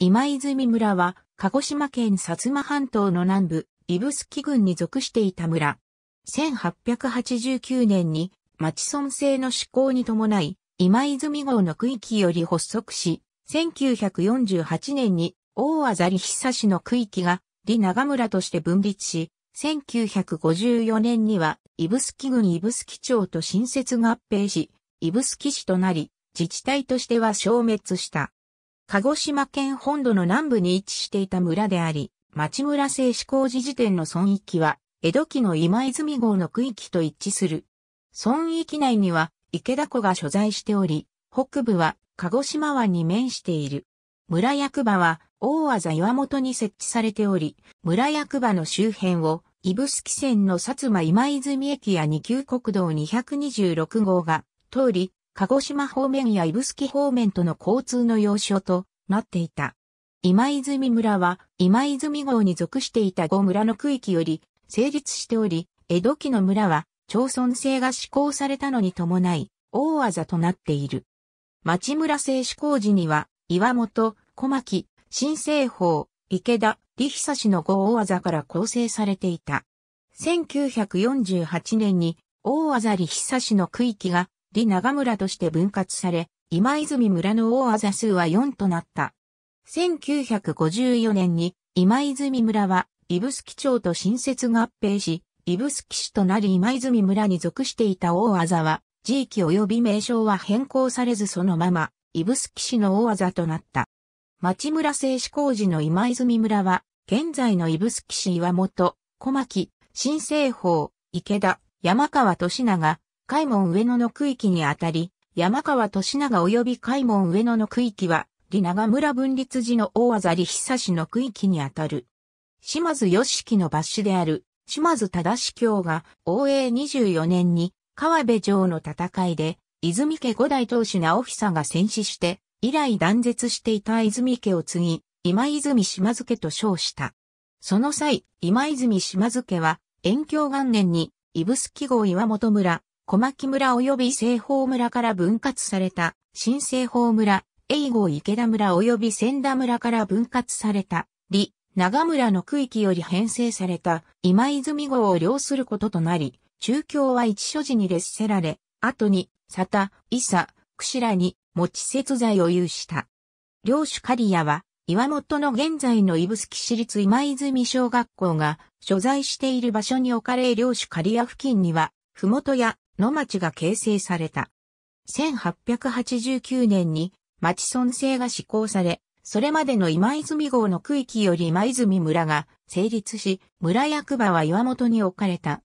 今泉村は、鹿児島県薩摩半島の南部、スキ郡に属していた村。1889年に、町村制の施行に伴い、今泉号の区域より発足し、1948年に大あざり久市の区域が、利長村として分立し、1954年には、スキ郡スキ町と新設合併し、スキ市となり、自治体としては消滅した。鹿児島県本土の南部に位置していた村であり、町村製紙工事時点の村域は、江戸期の今泉号の区域と一致する。村域内には、池田湖が所在しており、北部は鹿児島湾に面している。村役場は大技岩本に設置されており、村役場の周辺を、指宿線の薩摩今泉駅や二級国道226号が通り、鹿児島方面や指宿方面との交通の要衝となっていた。今泉村は今泉号に属していた5村の区域より成立しており、江戸期の村は町村制が施行されたのに伴い、大技となっている。町村制施行時には、岩本、小牧、新政法、池田、李久氏の5大技から構成されていた。1948年に、大技李久氏の区域が李長村として分割され、今泉村の大あざ数は4となった。1954年に今泉村は指宿町と新設合併し、指宿市となり今泉村に属していた大あざは、地域及び名称は変更されずそのまま、指宿市の大あざとなった。町村製紙工事の今泉村は、現在の指宿市岩本、小牧、新生法、池田、山川利長、海門上野の区域にあたり、山川利長及び海門上野の区域は、利長村分立寺の大技利久市の区域にあたる。島津義樹の抜子である、島津忠教が、応永24年に、川辺城の戦いで、泉家五代当主直久が戦死して、以来断絶していた泉家を継ぎ、今泉島津家と称した。その際、今泉島津家は、延享元年に、指宿郷岩本村、小牧村及び西方村から分割された、新西方村、英語池田村及び千田村から分割された、李、長村の区域より編成された今泉号を領することとなり、中京は一所時に列せられ、後に、佐田、伊佐、串らに、持ち節材を有した。領主刈谷は、岩本の現在の指宿市立今泉小学校が所在している場所に置かれ領主刈谷付近には、麓やの町が形成された。1889年に町村制が施行され、それまでの今泉郷の区域より今泉村が成立し、村役場は岩本に置かれた。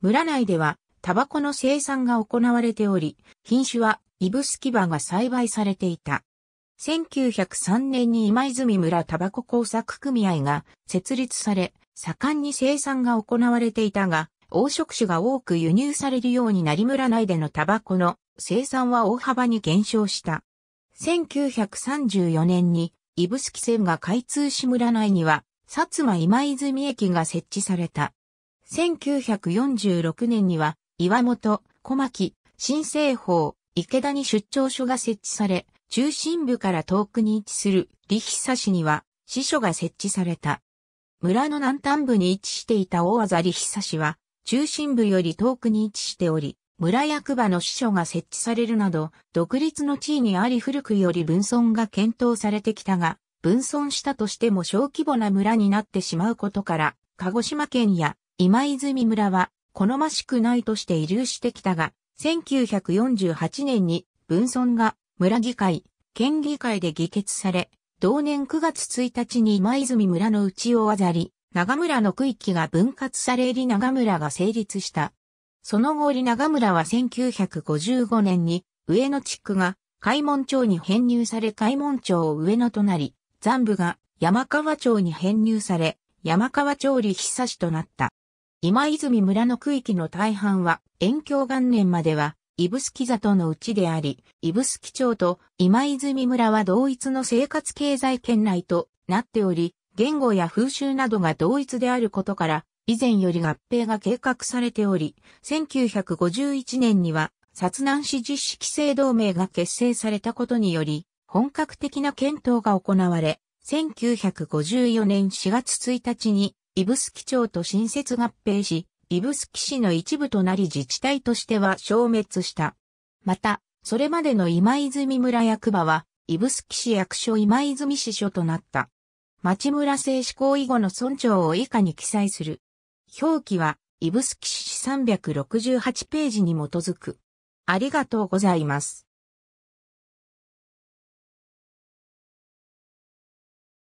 村内では、タバコの生産が行われており、品種は、イブスキバが栽培されていた。1903年に今泉村タバコ工作組合が設立され、盛んに生産が行われていたが、黄色種が多く輸入されるようになり村内でのタバコの生産は大幅に減少した。1934年に、指宿線が開通し村内には、薩摩今泉駅が設置された。1946年には、岩本、小牧、新生法、池田に出張所が設置され、中心部から遠くに位置する利久市には支所が設置された。村の南端部に位置していた大技利久市は、中心部より遠くに位置しており、村役場の支所が設置されるなど、独立の地位にあり古くより分村が検討されてきたが、分村したとしても小規模な村になってしまうことから、鹿児島県や今泉村は好ましくないとして遺留してきたが、1948年に分村が村議会、県議会で議決され、同年9月1日に今泉村の内をわざり、長村の区域が分割されり長村が成立した。その後り長村は1955年に上野地区が海門町に編入され海門町を上野となり、残部が山川町に編入され、山川町里久市となった。今泉村の区域の大半は、遠京元年までは、スキ里のうちであり、スキ町と今泉村は同一の生活経済圏内となっており、言語や風習などが同一であることから、以前より合併が計画されており、1951年には、殺南市実施規制同盟が結成されたことにより、本格的な検討が行われ、1954年4月1日に、スキ町と新設合併し、スキ市の一部となり自治体としては消滅した。また、それまでの今泉村役場は、スキ市役所今泉市所となった。町村制思考以後の村長を以下に記載する。表記は、指三百368ページに基づく。ありがとうございます。